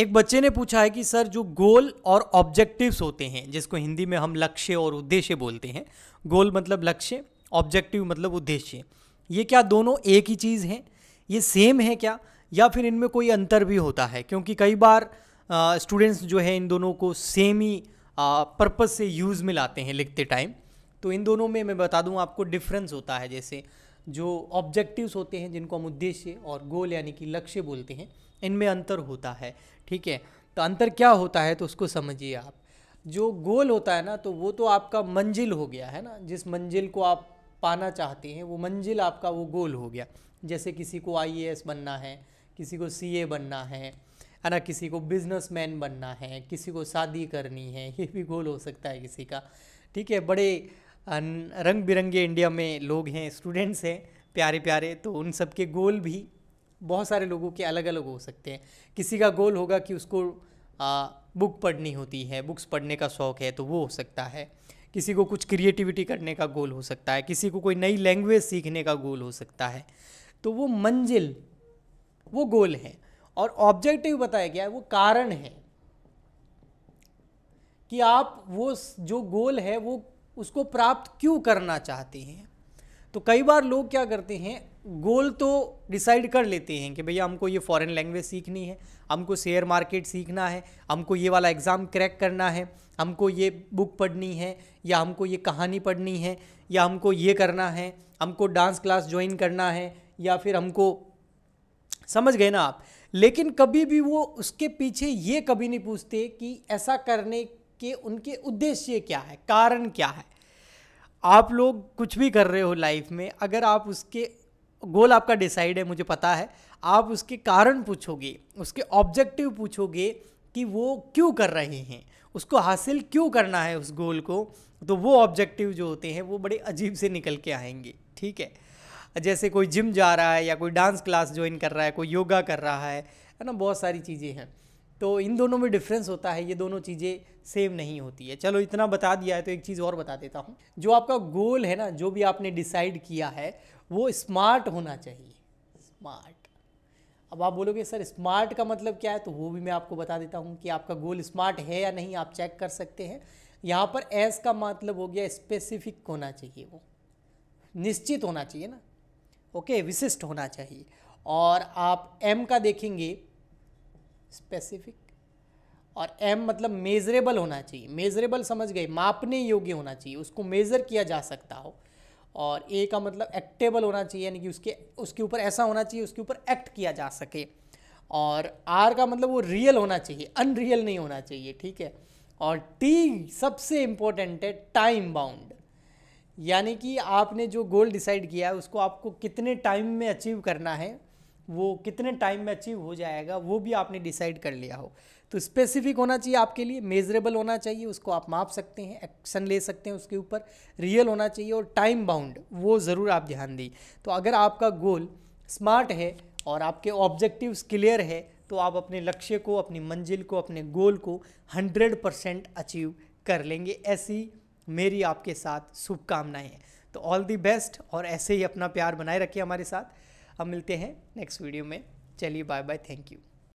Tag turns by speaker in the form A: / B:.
A: एक बच्चे ने पूछा है कि सर जो गोल और ऑब्जेक्टिव्स होते हैं जिसको हिंदी में हम लक्ष्य और उद्देश्य बोलते हैं गोल मतलब लक्ष्य ऑब्जेक्टिव मतलब उद्देश्य ये क्या दोनों एक ही चीज़ हैं ये सेम है क्या या फिर इनमें कोई अंतर भी होता है क्योंकि कई बार स्टूडेंट्स जो है इन दोनों को सेम ही पर्पज़ से यूज़ में लाते हैं लिखते टाइम तो इन दोनों में मैं बता दूं आपको डिफरेंस होता है जैसे जो ऑब्जेक्टिव्स होते हैं जिनको हम उद्देश्य और गोल यानी कि लक्ष्य बोलते हैं इनमें अंतर होता है ठीक है तो अंतर क्या होता है तो उसको समझिए आप जो गोल होता है ना तो वो तो आपका मंजिल हो गया है ना जिस मंजिल को आप पाना चाहते हैं वो मंजिल आपका वो गोल हो गया जैसे किसी को आई बनना है किसी को सी बनना है है ना किसी को बिजनेसमैन बनना है किसी को शादी करनी है ये भी गोल हो सकता है किसी का ठीक है बड़े रंग बिरंगे इंडिया में लोग हैं स्टूडेंट्स हैं प्यारे प्यारे तो उन सब के गोल भी बहुत सारे लोगों के अलग अलग हो सकते हैं किसी का गोल होगा कि उसको आ, बुक पढ़नी होती है बुक्स पढ़ने का शौक़ है तो वो हो सकता है किसी को कुछ क्रिएटिविटी करने का गोल हो सकता है किसी को कोई नई लैंग्वेज सीखने का गोल हो सकता है तो वो मंजिल वो गोल है और ऑब्जेक्टिव बताया गया है वो कारण है कि आप वो जो गोल है वो उसको प्राप्त क्यों करना चाहते हैं तो कई बार लोग क्या करते हैं गोल तो डिसाइड कर लेते हैं कि भैया हमको ये फॉरेन लैंग्वेज सीखनी है हमको शेयर मार्केट सीखना है हमको ये वाला एग्ज़ाम क्रैक करना है हमको ये बुक पढ़नी है या हमको ये कहानी पढ़नी है या हमको ये करना है हमको डांस क्लास ज्वाइन करना है या फिर हमको समझ गए ना आप लेकिन कभी भी वो उसके पीछे ये कभी नहीं पूछते कि ऐसा करने कि उनके उद्देश्य क्या है कारण क्या है आप लोग कुछ भी कर रहे हो लाइफ में अगर आप उसके गोल आपका डिसाइड है मुझे पता है आप उसके कारण पूछोगे उसके ऑब्जेक्टिव पूछोगे कि वो क्यों कर रहे हैं उसको हासिल क्यों करना है उस गोल को तो वो ऑब्जेक्टिव जो होते हैं वो बड़े अजीब से निकल के आएंगे ठीक है जैसे कोई जिम जा रहा है या कोई डांस क्लास ज्वाइन कर रहा है कोई योगा कर रहा है है ना बहुत सारी चीज़ें हैं तो इन दोनों में डिफरेंस होता है ये दोनों चीज़ें सेम नहीं होती है चलो इतना बता दिया है तो एक चीज़ और बता देता हूँ जो आपका गोल है ना जो भी आपने डिसाइड किया है वो स्मार्ट होना चाहिए स्मार्ट अब आप बोलोगे सर स्मार्ट का मतलब क्या है तो वो भी मैं आपको बता देता हूँ कि आपका गोल स्मार्ट है या नहीं आप चेक कर सकते हैं यहाँ पर एस का मतलब हो गया स्पेसिफिक होना चाहिए वो निश्चित होना चाहिए ना ओके विशिष्ट होना चाहिए और आप एम का देखेंगे स्पेसिफिक और एम मतलब मेजरेबल होना चाहिए मेजरेबल समझ गए मापने योग्य होना चाहिए उसको मेज़र किया जा सकता हो और ए का मतलब एक्टेबल होना चाहिए यानी कि उसके उसके ऊपर ऐसा होना चाहिए उसके ऊपर एक्ट किया जा सके और आर का मतलब वो रियल होना चाहिए अनरियल नहीं होना चाहिए ठीक है और टी सबसे इम्पोर्टेंट है टाइम बाउंड यानी कि आपने जो गोल डिसाइड किया है उसको आपको कितने टाइम में अचीव करना है वो कितने टाइम में अचीव हो जाएगा वो भी आपने डिसाइड कर लिया हो तो स्पेसिफिक होना चाहिए आपके लिए मेजरेबल होना चाहिए उसको आप माप सकते हैं एक्शन ले सकते हैं उसके ऊपर रियल होना चाहिए और टाइम बाउंड वो ज़रूर आप ध्यान दें तो अगर आपका गोल स्मार्ट है और आपके ऑब्जेक्टिव्स क्लियर है तो आप अपने लक्ष्य को अपनी मंजिल को अपने गोल को 100 परसेंट अचीव कर लेंगे ऐसी मेरी आपके साथ शुभकामनाएँ हैं तो ऑल दी बेस्ट और ऐसे ही अपना प्यार बनाए रखिए हमारे साथ अब मिलते हैं नेक्स्ट वीडियो में चलिए बाय बाय थैंक यू